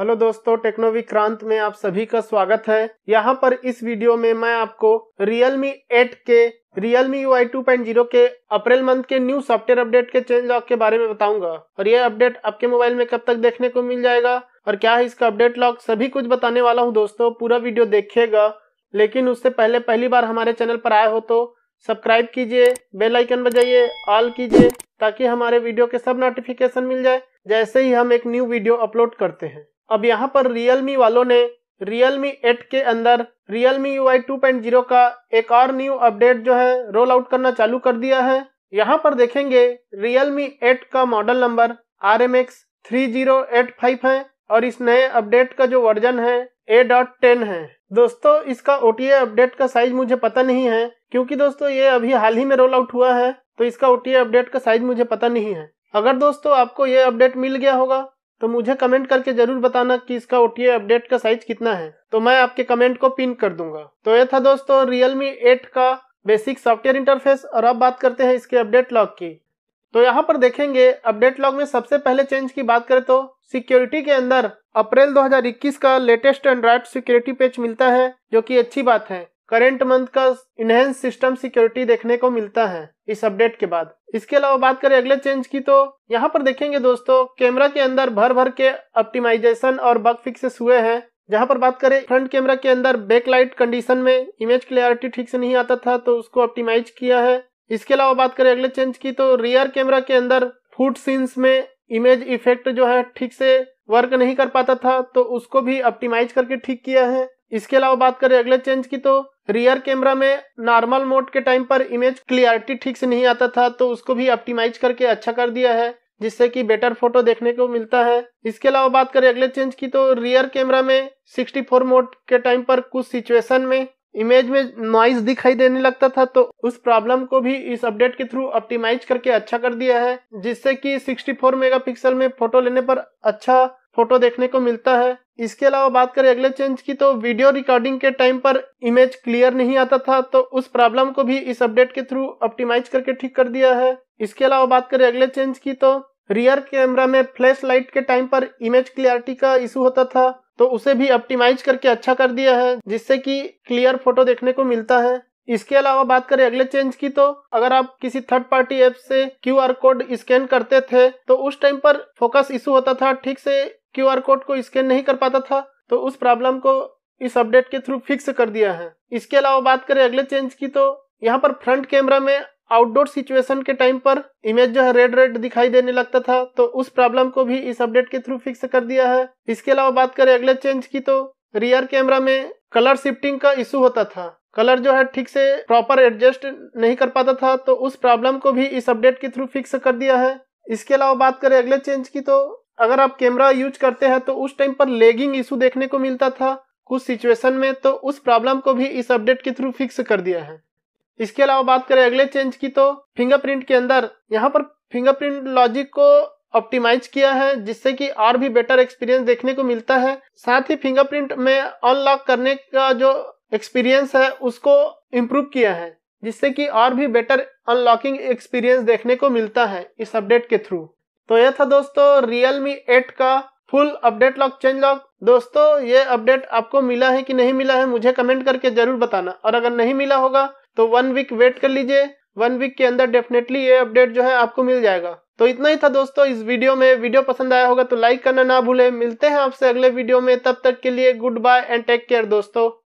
hello दोस्तों techno Vikrant में आप सभी का स्वागत है यहाँ पर इस वीडियो में मैं आपको Realme 8 के Realme UI 2.0 के अप्रैल मंथ के न्यू सॉफ्टवेयर अपडेट के चेंज लॉक के बारे में बताऊंगा और यह अपडेट आपके मोबाइल में कब तक देखने को मिल जाएगा और क्या है इसका अपडेट लॉक सभी कुछ बताने वाला हूँ दोस्तों पूरा वीडियो देखिएगा लेकिन उससे पहले पहली बार हमारे चैनल पर आए हो तो सब्सक्राइब कीजिए बेल आइकन बजाइए ऑल कीजिए ताकि हमारे वीडियो के सब नोटिफिकेशन मिल जाए जैसे ही हम एक न्यू वीडियो अपलोड करते हैं अब यहाँ पर रियलमी वालों ने रियलमी एट के अंदर Realme UI two point zero का एक और न्यू अपडेट जो है रोल आउट करना चालू कर दिया है यहाँ पर देखेंगे रियलमी एट का model number R M X three zero eight five है और इस नए अपडेट का जो वर्जन है ए डॉट टेन है दोस्तों इसका ओ अपडेट का साइज मुझे पता नहीं है क्योंकि दोस्तों ये अभी हाल ही में रोल आउट हुआ है तो इसका ओ अपडेट का साइज मुझे पता नहीं है अगर दोस्तों आपको ये अपडेट मिल गया होगा तो मुझे कमेंट करके जरूर बताना कि इसका ओटीए अपडेट का साइज कितना है तो मैं आपके कमेंट को पिन कर दूंगा तो ये था दोस्तों रियलमी एट का बेसिक सॉफ्टवेयर इंटरफेस और अब बात करते हैं इसके अपडेट लॉग की तो यहाँ पर देखेंगे अपडेट लॉग में सबसे पहले चेंज की बात करें तो सिक्योरिटी के अंदर अप्रैल 2021 का लेटेस्ट एंड्रॉइड सिक्योरिटी पेज मिलता है जो कि अच्छी बात है करेंट मंथ का इनहेंस सिस्टम सिक्योरिटी देखने को मिलता है इस अपडेट के बाद इसके अलावा बात करें अगले चेंज की तो यहाँ पर देखेंगे दोस्तों कैमरा के अंदर भर भर के ऑप्टिमाइजेशन और बग फिक्सेस हुए हैं जहाँ पर बात करें फ्रंट कैमरा के अंदर बैकलाइट कंडीशन में इमेज क्लियरिटी ठीक से नहीं आता था तो उसको ऑप्टिमाइज किया है इसके अलावा बात करें अगले चेंज की तो रियर कैमरा के अंदर फूड सीन्स में इमेज इफेक्ट जो है ठीक से वर्क नहीं कर पाता था तो उसको भी ऑप्टिमाइज करके ठीक किया है इसके अलावा बात करें अगले चेंज की तो रियर कैमरा में नॉर्मल मोड के टाइम पर इमेज क्लियरिटी ठीक से नहीं आता था तो उसको भी ऑप्टिमाइज करके अच्छा कर दिया है जिससे कि बेटर फोटो देखने को मिलता है इसके अलावा बात करें अगले चेंज की तो रियर कैमरा में 64 मोड के टाइम पर कुछ सिचुएशन में इमेज में नॉइज दिखाई देने लगता था तो उस प्रॉब्लम को भी इस अपडेट के थ्रू ऑप्टिमाइज करके अच्छा कर दिया है जिससे कि 64 मेगापिक्सल में फोटो लेने पर अच्छा फोटो देखने को मिलता है इसके अलावा बात करें अगले चेंज की तो वीडियो रिकॉर्डिंग के टाइम पर इमेज क्लियर नहीं आता था तो उस प्रॉब्लम को भी इस अपडेट के थ्रू ऑप्टिमाइज करके ठीक कर दिया है इसके अलावा बात करें अगले चेंज की तो रियर कैमरा में फ्लैश लाइट के टाइम पर इमेज क्लियरिटी का इशू होता था तो उसे भी ऑप्टिमाइज करके अच्छा कर दिया है जिससे कि क्लियर फोटो देखने को मिलता है इसके अलावा बात करें अगले चेंज की तो अगर आप किसी थर्ड पार्टी ऐप से क्यूआर कोड स्कैन करते थे तो उस टाइम पर फोकस इशू होता था ठीक से क्यूआर कोड को स्कैन नहीं कर पाता था तो उस प्रॉब्लम को इस अपडेट के थ्रू फिक्स कर दिया है इसके अलावा बात करें अगले चेंज की तो यहाँ पर फ्रंट कैमरा में आउटडोर सिचुएशन के टाइम पर इमेज जो है रेड रेड दिखाई देने लगता था तो उस प्रॉब्लम को भी इस अपडेट के थ्रू फिक्स कर दिया है इसके अलावा बात करें अगले चेंज की तो रियर कैमरा में कलर शिफ्टिंग का इशू होता था कलर जो है ठीक से प्रॉपर एडजस्ट नहीं कर पाता था तो उस प्रॉब्लम को भी इस अपडेट के थ्रू फिक्स कर दिया है इसके अलावा बात करें अगले चेंज की तो अगर आप कैमरा यूज करते हैं तो उस टाइम पर लेगिंग इशू देखने को मिलता था कुछ सिचुएशन में तो उस प्रॉब्लम को भी इस अपडेट के थ्रू फिक्स कर दिया है इसके अलावा बात करें अगले चेंज की तो फिंगरप्रिंट के अंदर यहाँ पर फिंगरप्रिंट लॉजिक को ऑप्टिमाइज किया है जिससे कि और भी बेटर एक्सपीरियंस देखने को मिलता है साथ ही फिंगरप्रिंट में अनलॉक करने का जो एक्सपीरियंस है उसको इम्प्रूव किया है जिससे कि और भी बेटर अनलॉकिंग एक्सपीरियंस देखने को मिलता है इस अपडेट के थ्रू तो यह था दोस्तों Realme 8 का full update lock changelog दोस्तों ये अपडेट आपको मिला है कि नहीं मिला है मुझे कमेंट करके जरूर बताना और अगर नहीं मिला होगा तो वन वीक वेट कर लीजिए वन वीक के अंदर डेफिनेटली ये अपडेट जो है आपको मिल जाएगा तो इतना ही था दोस्तों इस वीडियो में वीडियो पसंद आया होगा तो लाइक करना ना भूले मिलते हैं आपसे अगले वीडियो में तब तक के लिए good bye and take care दोस्तों